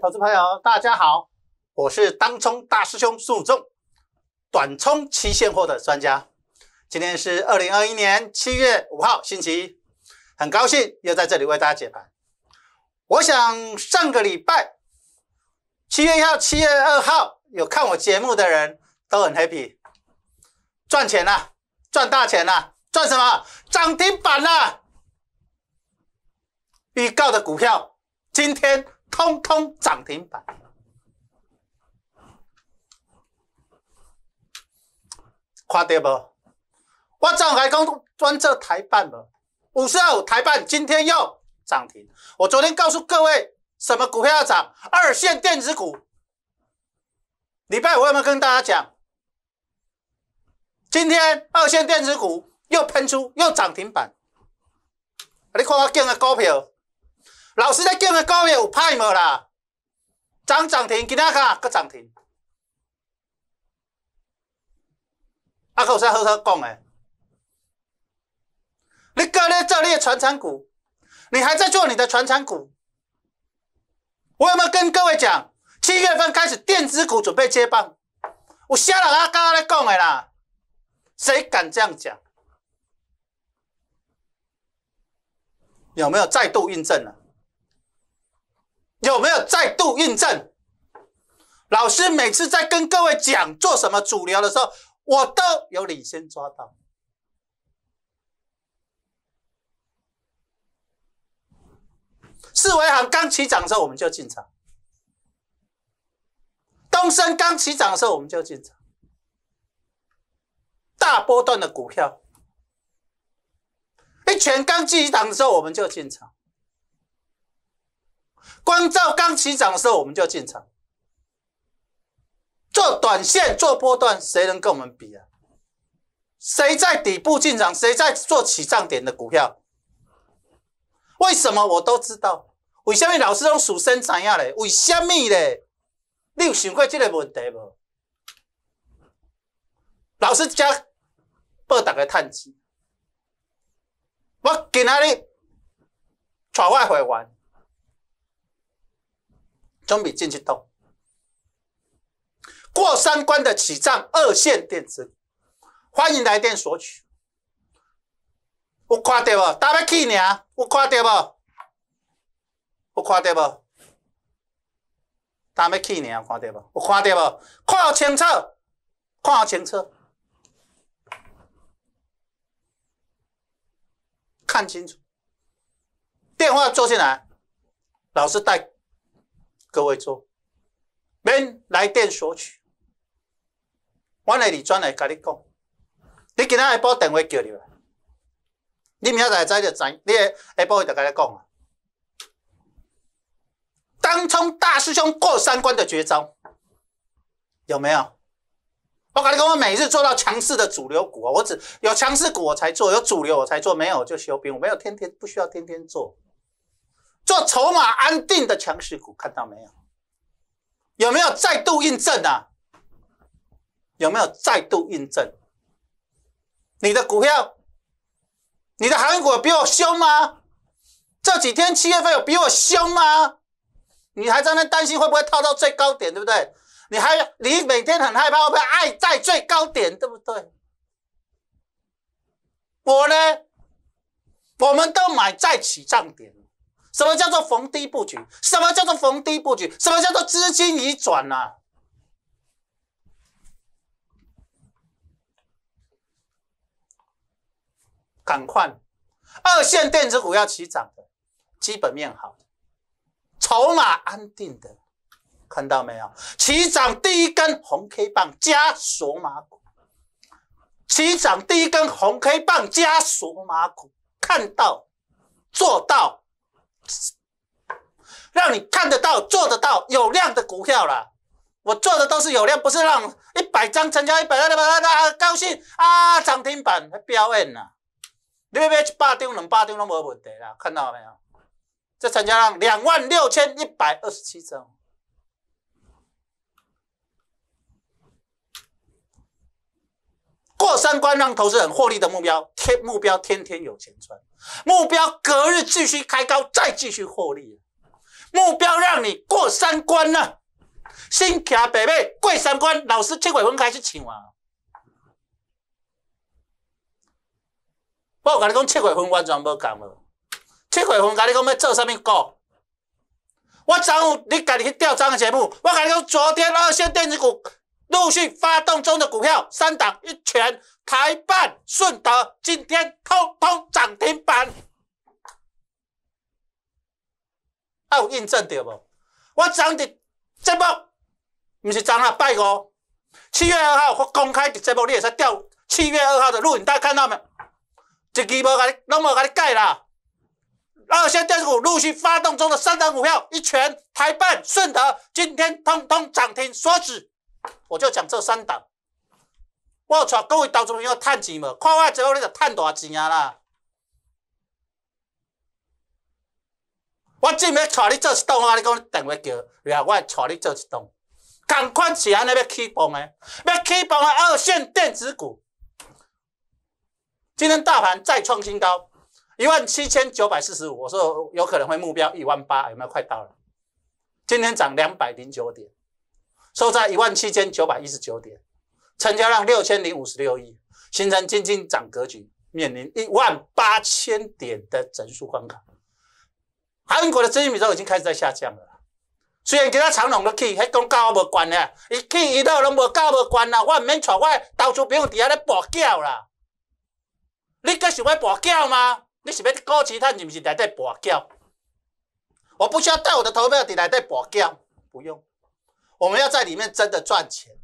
投资朋友，大家好，我是当冲大师兄苏仲，短冲期现货的专家。今天是二零二一年七月五号，星期一，很高兴又在这里为大家解盘。我想上个礼拜七月一号、七月二号有看我节目的人都很 happy，赚钱了，赚大钱了，赚什么？涨停板了！预告的股票今天。通通涨停板，看到不？我总还关注专做台办的，五十二台办今天又涨停。我昨天告诉各位什么股票要涨？二线电子股。礼拜五有没有跟大家讲？今天二线电子股又喷出，又涨停板。你看我拣的股票。老师在叫你高位有派无啦？涨涨停，今仔个搁涨停。阿哥有在好好讲的，你搁在做你的传产股，你还在做你的传产股？我有没有跟各位讲，七月份开始电子股准备接棒？我瞎了阿刚刚在讲的啦，谁敢这样讲？有没有再度印证了？有没有再度印证？老师每次在跟各位讲做什么主流的时候，我都有领先抓到。四维行刚起涨的时候，我们就进场；东升刚起涨的时候，我们就进场；大波段的股票，一拳刚击涨的时候，我们就进场。光照刚起涨的时候，我们就要进场做短线、做波段，谁能跟我们比啊？谁在底部进场，谁在做起涨点的股票？为什么我都知道？为什么老师用数生产样力？为什么呢？你有想过这个问题无？老师家报大家探机，我今仔日带我会员。小米进去到过三关的起账二线电池，欢迎来电索取。我看掉无？打要气呢？我看掉无？我看掉无？打要气呢？看掉无？我看掉无？看清楚，看清楚，看清楚。电话坐进来，老师带。各位做，免来电索取。我那你转来跟你讲，你今天下波电话叫你来，你明仔载早就知。你下下波就跟你讲，当冲大师兄过三关的绝招有没有？我跟你讲，我每日做到强势的主流股啊，我只有强势股我才做，有主流我才做，没有就休兵。我没有天天不需要天天做。做筹码安定的强势股，看到没有？有没有再度印证啊？有没有再度印证？你的股票，你的韩国比我凶吗？这几天七月份有比我凶吗？你还在那担心会不会套到最高点，对不对？你还你每天很害怕会不会爱在最高点，对不对？我呢，我们都买在起涨点。什么叫做逢低布局？什么叫做逢低布局？什么叫做资金已转呢？赶快，二线电子股要起涨的，基本面好，筹码安定的，看到没有？起涨第一根红 K 棒加索马股，起涨第一根红 K 棒加索马股，看到做到。让你看得到、做得到、有量的股票了。我做的都是有量，不是让一百张成交一百张，的高兴啊！涨停板表演啊。你买一百张、两百张都没问题啦，看到没有？这成交量两万六千一百二十七张。三观让投资人获利的目标，天目标天天有钱赚，目标隔日继续开高，再继续获利，目标让你过三关呐！新卡北马贵三关，老师七鬼份开始请啊！我跟你讲，七鬼份完全无讲了。七鬼份跟你讲要做啥物股，我昨午你家己去调查的节目，我跟你讲，昨天二线电子股陆续发动中的股票，三档一拳。台办顺德今天通通涨停板，还有印证到无？我讲的节目，唔是讲啦，拜五七月二号我公开的节目，你也使调七月二号的录影，大家看到没？一集无，拢无，给你改啦。二线电子股陆续发动中的三档股票，一泉、台办、顺德今天通通涨停，缩指，我就讲这三档。我带各位投资者要趁钱无？看我后你就赚大钱啊啦！我真要带你做一栋啊！你讲电话叫，然后我带你做一栋。赶快起来，要起步的，要起步的二线电子股。今天大盘再创新高，一万七千九百四十五。我说有可能会目标一万八，有没有快到了？今天涨两百零九点，收在一万七千九百一十九点。成交量六千零五十六亿，形成金金涨格局，面临一万八千点的整数关卡。韩国的资金比重已经开始在下降了。虽然其他长龙都去，还讲我无关咧，伊去伊都拢无高无关啦，我唔免揣我到处俾我底下咧博缴啦。你佮是要博缴吗？你是要高级趁是唔是？来在博缴？我不需要带我的投票底来在博缴，不用。我们要在里面真的赚钱。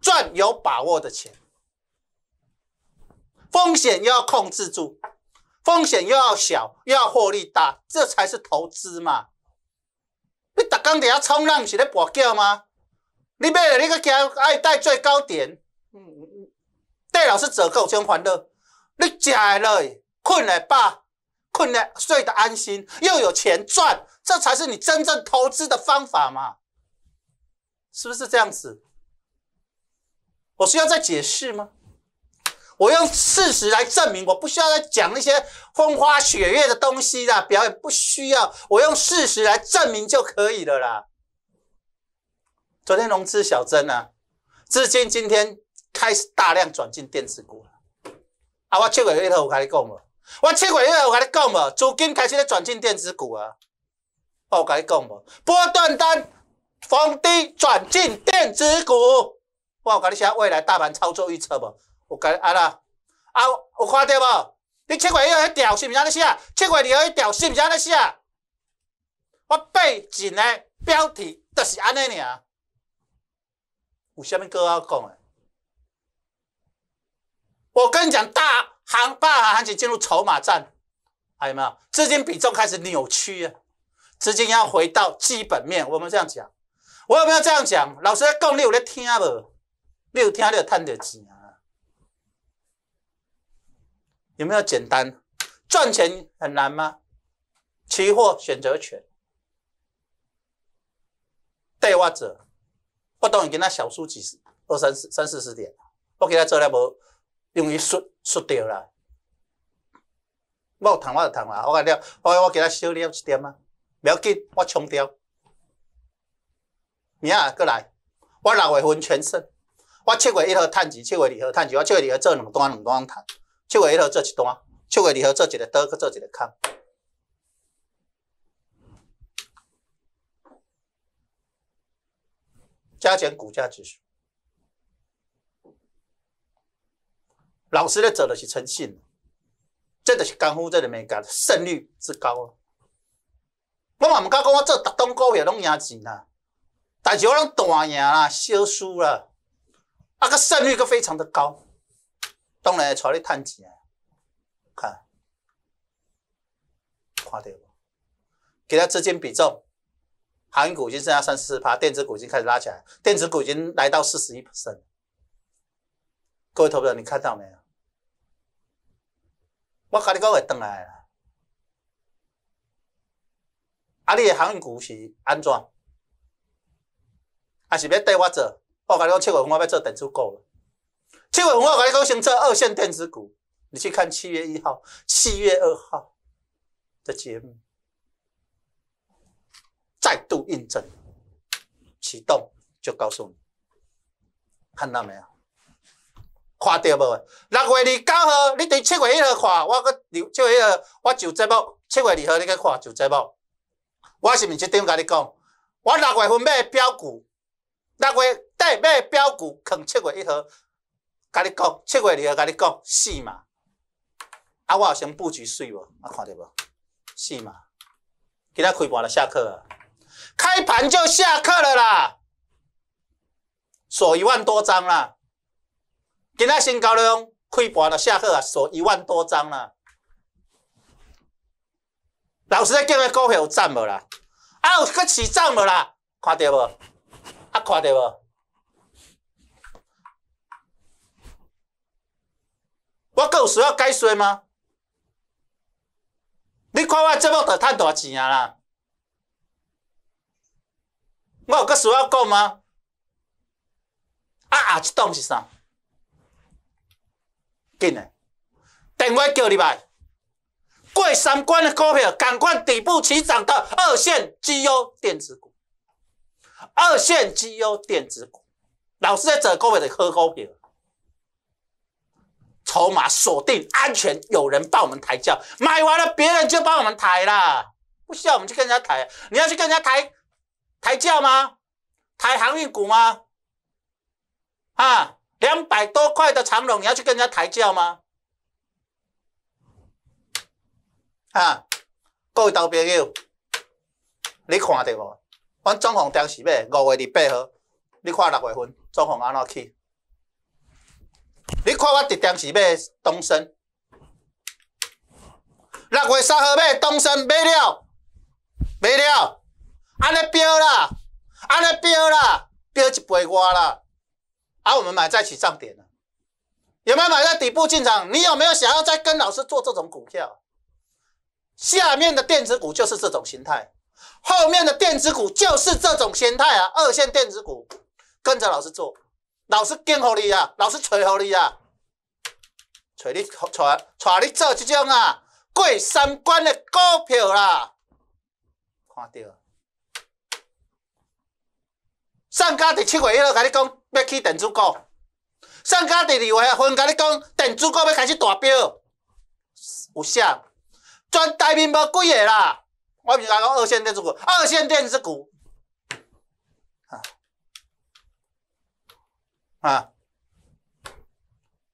赚有把握的钱，风险又要控制住，风险又要小，又要获利大，这才是投资嘛。你大刚底下冲浪是咧博叫吗？你买你个惊爱戴最高点，嗯，戴老师折扣先还乐。你食了乐，困了吧，困了睡得安心，又有钱赚，这才是你真正投资的方法嘛。是不是这样子？我需要再解释吗？我用事实来证明，我不需要再讲那些风花雪月的东西啦。表演不需要，我用事实来证明就可以了啦。昨天融资小增啊，至金今天开始大量转进电子股了。啊，我七月一号我跟你讲无？我七月一号我跟你讲无？资金开始在转进电子股啊？我跟你讲无？波段单逢低转进电子股。我有甲你写未来大盘操作预测无？有甲安啦？啊有看到无？你七月一号去调是毋是安尼写？七月二号去调是毋是安尼写？我背景呢？标题就是安尼尔。有虾米歌要讲诶？我跟你讲，大行大行行情进入筹码战，还有没有？资金比重开始扭曲啊！资金要回到基本面，我们这样讲，我有没有这样讲？老师在讲，你有在听不？你有听还有赚点钱啊？有没有简单赚钱很难吗？期货选择权，对或者不懂，你跟他小输几十二三十三四十点，我给他做了无，因为输输掉了，我有谈我就谈话，我讲了，我我给他小了点啊，不要紧，我冲掉，明仔过来，我六月份全胜。我七月一号趁钱，七月二号趁钱，我七月二号做两单，两单趁，七月一号做一单，七月二号做一个多，做一个空。加减股价指数，老师咧做的是诚信，这个是功夫在里面，噶胜率之高。我嘛唔敢讲，我做十档股票拢赢钱啦，但是我拢大赢啦，小输啦。啊，个胜率个非常的高，当然在你赚钱啊，看，看到无？给他资金比重，航运股已经剩下三四十趴，电子股已经开始拉起来，电子股已经来到四十一 percent。各位投资者，你看到没有？我讲你讲会等来啦。啊，你的航运股是安怎？还是要带我做？我甲你讲七月份我要做等子股了。七月份我甲你先做二线电子股。你去看七月一号、七月二号的节目，再度印证启动，就告诉你看哪样？看到无？六月二九号，你伫七月一号看，我搁六七月一号我就节目。七月二号你去看就节目。我是是即点甲你讲，我六月份买标股，六月。代买标股，从七月一号，甲你讲，七月二号甲你讲，四嘛。啊，我有先布局水无，啊，看到无？四嘛。今仔开盘了，下课。开盘就下课了啦。锁一万多张啦。今仔成交量开盘了，下课啊，锁一万多张啦。老师在叫的股票有涨无啦？啊，有搁起涨无啦？看到无？啊，看到无？我够有需要解说吗？你看我节目得赚多少钱啊啦！我有够需要讲吗？啊！即档是啥？进来！电话叫你来！过三关的股票，赶快底部起涨的二线绩优电子股。二线绩优电子股，老师在做股票，的好股票。筹码锁定安全，有人帮我们抬轿，买完了别人就帮我们抬啦，不需要我们去跟人家抬。你要去跟人家抬抬轿吗？抬航运股吗？啊，两百多块的长龙，你要去跟人家抬轿吗？啊，各位道朋友，你看到无？正总航当时买五月二八号，你看六月份总航安怎去？你看我第点是买东升，六月三号买东升，买了买了，安尼标啦，安尼标啦，标一背我啦。啊，我们买在起涨点了，有没有买在底部进场？你有没有想要再跟老师做这种股票？下面的电子股就是这种形态，后面的电子股就是这种形态啊。二线电子股跟着老师做。老师敬服你啊，老师揣服你啊，揣你揣揣你做即种啊过三关的股票啦。看到。上家伫七月一号甲你讲要去电子股，上家第二月份甲你讲电子股要开始大标，有啥？全台面无几个啦，我毋就讲二线电子股，二线电子股。啊！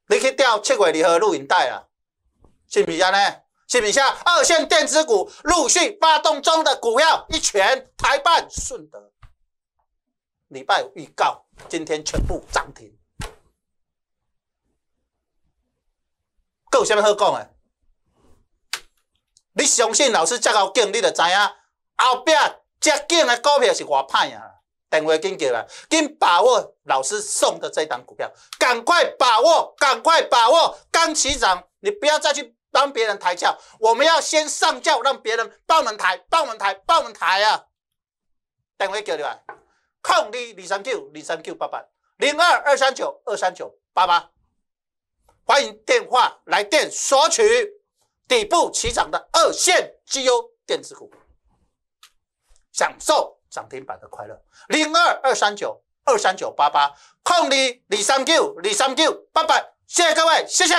你去调七月二号录影带啊，是唔是安尼？是唔是二线电子股陆续发动中的股票，一拳台办顺德，礼拜五预告，今天全部涨停。够有啥物好讲的？你相信老师这个劲，你就知影后壁这劲的股票是偌歹啊！等快进去吧，跟把握老师送的这档股票，赶快把握，赶快把握，刚起涨，你不要再去帮别人抬轿，我们要先上轿，让别人我们抬，我们抬，我们抬啊！等位叫你吧，空的二三九，二三九八八，零二二三九，二三九八八，欢迎电话来电索取底部起涨的二线绩优电子股，享受。涨停板的快乐，零二二三九二三九八八，空里你三九你三九八拜，谢谢各位，谢谢。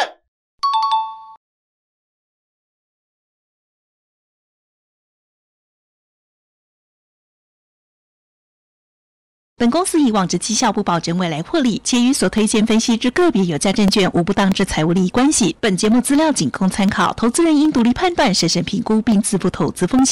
本公司以往之绩效不保证未来获利，且与所推荐分析之个别有价证券无不当之财务利益关系。本节目资料仅供参考，投资人应独立判断、审慎评估并自负投资风险。